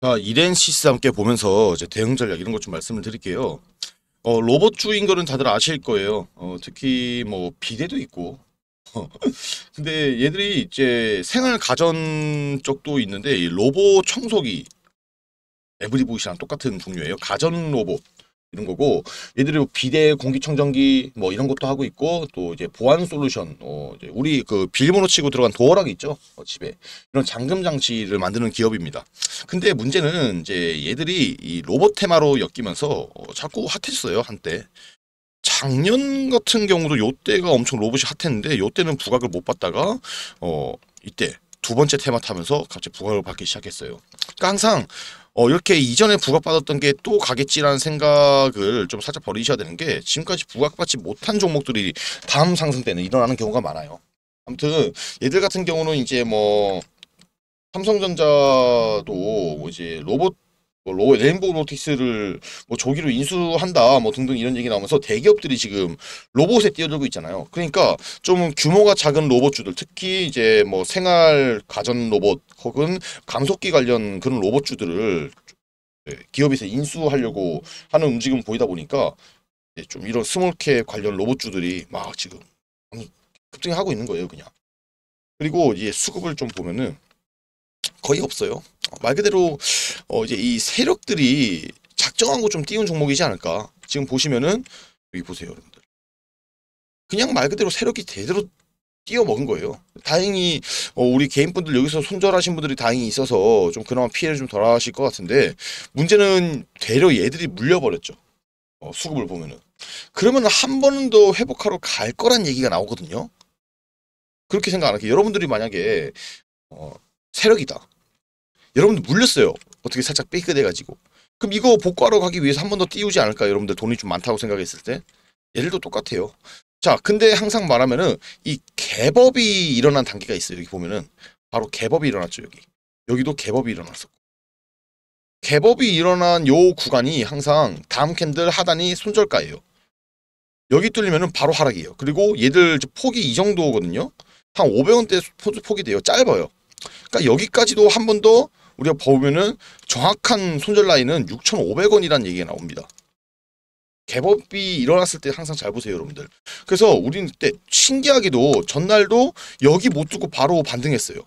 자, 아, 이랜시스 함께 보면서 이제 대응 전략 이런 것 좀 말씀을 드릴게요. 어, 로봇 주인 거는 다들 아실 거예요. 어, 특히 뭐 비대도 있고. 근데 얘들이 이제 생활 가전 쪽도 있는데 이 로봇 청소기 에브리봇이랑 똑같은 종류예요. 가전 로봇. 이런 거고 얘들이 비대 공기청정기 뭐 이런 것도 하고 있고 또 이제 보안 솔루션 어 이제 우리 그 비밀번호 치고 들어간 도어락 있죠 어, 집에 이런 잠금 장치를 만드는 기업입니다 근데 문제는 이제 얘들이 이 로봇 테마로 엮이면서 어, 자꾸 핫했어요 한때 작년 같은 경우도 요때가 엄청 로봇이 핫했는데 요때는 부각을 못 받다가 어 이때 두 번째 테마 타면서 갑자기 부각을 받기 시작했어요 그러니까 항상 어, 이렇게 이전에 부각받았던 게 또 가겠지라는 생각을 좀 살짝 버리셔야 되는 게 지금까지 부각받지 못한 종목들이 다음 상승 때는 일어나는 경우가 많아요. 아무튼 얘들 같은 경우는 이제 뭐 삼성전자도 뭐 이제 로봇 뭐 로 레인보우 로틱스를 뭐 조기로 인수한다 뭐 등등 이런 얘기 나오면서 대기업들이 지금 로봇에 뛰어들고 있잖아요. 그러니까 좀 규모가 작은 로봇주들 특히 이제 뭐 생활 가전 로봇 혹은 감속기 관련 그런 로봇주들을 예, 기업에서 인수하려고 하는 움직임 보이다 보니까 예, 좀 이런 스몰캡 관련 로봇주들이 막 지금 급등하고 있는 거예요 그냥. 그리고 이제 수급을 좀 보면은 거의 없어요. 말 그대로 어 이제 이 세력들이 작정한 거 좀 띄운 종목이지 않을까. 지금 보시면은 여기 보세요, 여러분들. 그냥 말 그대로 세력이 제대로띄어 먹은 거예요. 다행히 어, 우리 개인분들 여기서 손절하신 분들이 다행히 있어서 좀 그나마 피해를 좀 덜하실 것 같은데 문제는 되려 얘들이 물려버렸죠. 어, 수급을 보면은 그러면 한 번 더 회복하러 갈 거란 얘기가 나오거든요. 그렇게 생각 안 할게요. 여러분들이 만약에 어, 세력이다. 여러분들 물렸어요. 어떻게 살짝 삐끗해가지고. 그럼 이거 복구하러 가기 위해서 한 번 더 띄우지 않을까 여러분들 돈이 좀 많다고 생각했을 때? 얘들도 똑같아요. 자, 근데 항상 말하면은 이 개법이 일어난 단계가 있어요. 여기 보면은 바로 개법이 일어났죠, 여기. 여기도 개법이 일어났었고. 개법이 일어난 요 구간이 항상 다음 캔들 하단이 손절가예요. 여기 뚫리면은 바로 하락이에요. 그리고 얘들 폭이 이 정도거든요. 한 500원대 폭이 돼요. 짧아요. 그러니까 여기까지도 한번더 우리가 보면은 정확한 손절 라인은 6,500원이라는 얘기가 나옵니다. 개법이 일어났을 때 항상 잘 보세요, 여러분들. 그래서 우리는 그때 신기하게도 전날도 여기 못 두고 바로 반등했어요.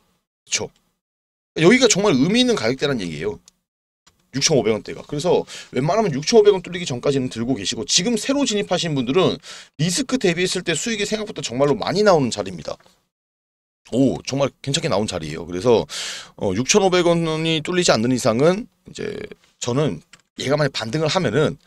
그쵸 여기가 정말 의미 있는 가격대란 얘기예요. 6,500원대가. 그래서 웬만하면 6,500원 뚫리기 전까지는 들고 계시고 지금 새로 진입하신 분들은 리스크 대비했을 때 수익이 생각보다 정말로 많이 나오는 자리입니다. 오 정말 괜찮게 나온 자리예요. 그래서 어, 6,500원이 뚫리지 않는 이상은 이제 저는 얘가 만약 반등을 하면은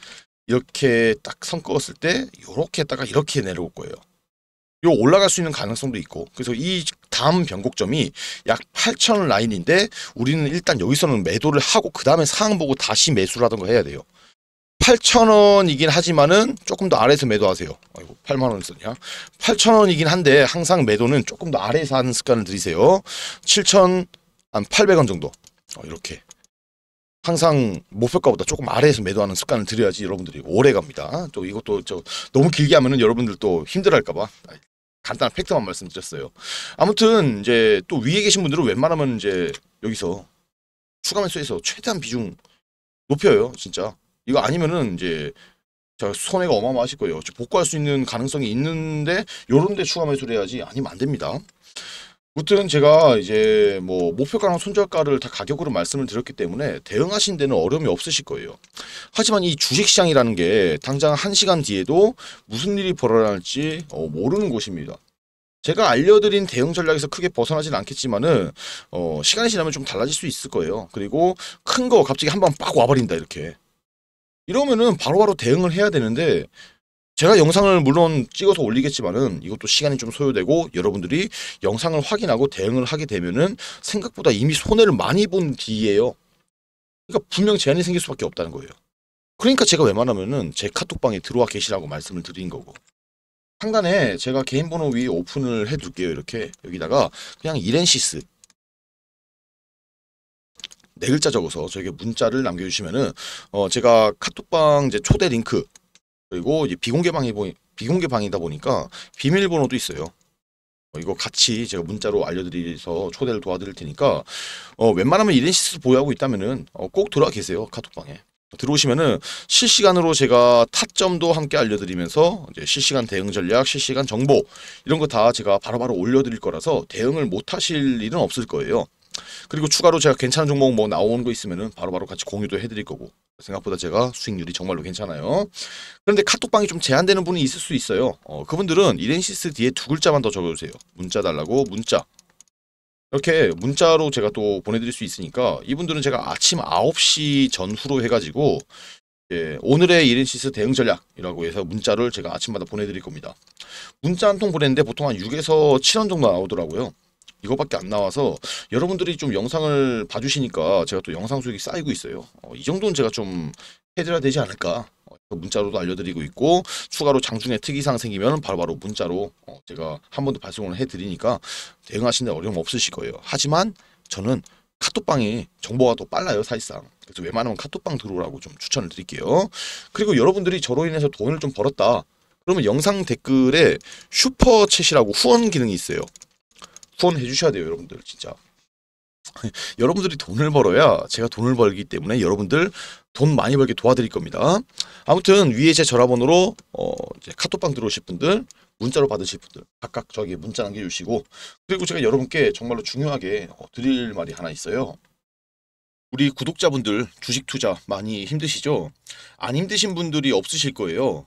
이렇게 딱선 꺾었을 때 이렇게 했다가 이렇게 내려올 거예요. 요 올라갈 수 있는 가능성도 있고 그래서 이 다음 변곡점이 약8,000 라인인데 우리는 일단 여기서는 매도를 하고 그 다음에 상황 보고 다시 매수라던가 해야 돼요. 8,000원이긴 하지만은 조금 더 아래에서 매도하세요. 아이고, 8만 원을 썼냐? 8,000원이긴 한데 항상 매도는 조금 더 아래에서 하는 습관을 들이세요. 7 0한 800원 정도. 어, 이렇게. 항상 목표가보다 조금 아래에서 매도하는 습관을 들여야지 여러분들이 오래 갑니다. 또 이것도 저 너무 길게 하면은 여러분들 또 힘들어할까봐 간단한 팩트만 말씀드렸어요. 아무튼 이제 또 위에 계신 분들은 웬만하면 이제 여기서 추가 매수해서 최대한 비중 높여요, 진짜. 이거 아니면은 이제 저 손해가 어마어마하실 거예요. 복구할 수 있는 가능성이 있는데 요런 데 추가 매수를 해야지 아니면 안 됩니다. 무튼 제가 이제 뭐 목표가랑 손절가를 다 가격으로 말씀을 드렸기 때문에 대응하신 데는 어려움이 없으실 거예요. 하지만 이 주식시장이라는 게 당장 한시간 뒤에도 무슨 일이 벌어날지 어, 모르는 곳입니다. 제가 알려드린 대응 전략에서 크게 벗어나진 않겠지만은 어, 시간이 지나면 좀 달라질 수 있을 거예요. 그리고 큰 거 갑자기 한 번 빡 와버린다 이렇게 이러면은 바로바로 대응을 해야 되는데 제가 영상을 물론 찍어서 올리겠지만은 이것도 시간이 좀 소요되고 여러분들이 영상을 확인하고 대응을 하게 되면은 생각보다 이미 손해를 많이 본 뒤에요. 그러니까 분명 제한이 생길 수밖에 없다는 거예요. 그러니까 제가 웬만하면은 제 카톡방에 들어와 계시라고 말씀을 드린 거고. 상단에 제가 개인 번호 위에 오픈을 해둘게요. 이렇게 여기다가 그냥 이렌시스 네 글자 적어서 저에게 문자를 남겨주시면은 어 제가 카톡방 이제 초대 링크 그리고 이제 비공개 방이 보이 비공개 방이다 보니까 비밀번호도 있어요. 어 이거 같이 제가 문자로 알려드려서 초대를 도와드릴 테니까 어 웬만하면 이랜시스 보유하고 있다면은 어꼭 돌아 계세요 카톡방에. 들어오시면은 실시간으로 제가 타점도 함께 알려드리면서 이제 실시간 대응 전략, 실시간 정보 이런 거 다 제가 바로 바로 올려드릴 거라서 대응을 못하실 일은 없을 거예요. 그리고 추가로 제가 괜찮은 종목 뭐나오는거 있으면은 바로바로 같이 공유도 해드릴 거고 생각보다 제가 수익률이 정말로 괜찮아요. 그런데 카톡방이 좀 제한되는 분이 있을 수 있어요. 어, 그분들은 이덴시스 뒤에 두 글자만 더 적어주세요. 문자 달라고 문자. 이렇게 문자로 제가 또 보내드릴 수 있으니까 이분들은 제가 아침 9시 전후로 해가지고 예, 오늘의 이렌시스 대응 전략이라고 해서 문자를 제가 아침마다 보내드릴 겁니다. 문자 한 통 보냈는데 보통 한 6에서 7원 정도 나오더라고요. 이거밖에 안 나와서 여러분들이 좀 영상을 봐주시니까 제가 또 영상 수익이 쌓이고 있어요. 어, 이 정도는 제가 좀 해드려야 되지 않을까 어, 문자로도 알려드리고 있고 추가로 장중에 특이사항 생기면 바로바로 바로 문자로 어, 제가 한 번 더 발송을 해드리니까 대응하시는 데 어려움 없으실 거예요. 하지만 저는 카톡방이 정보가 더 빨라요 사실상 그래서 웬만하면 카톡방 들어오라고 좀 추천을 드릴게요. 그리고 여러분들이 저로 인해서 돈을 좀 벌었다 그러면 영상 댓글에 슈퍼챗이라고 후원 기능이 있어요. 후원해 주셔야 돼요, 여러분들 진짜. 여러분들이 돈을 벌어야 제가 돈을 벌기 때문에 여러분들 돈 많이 벌게 도와드릴 겁니다. 아무튼 위에 제 전화번호로 어 카톡방 들어오실 분들 문자로 받으실 분들 각각 저기 문자 남겨주시고 그리고 제가 여러분께 정말로 중요하게 어, 드릴 말이 하나 있어요. 우리 구독자분들 주식 투자 많이 힘드시죠? 안 힘드신 분들이 없으실 거예요.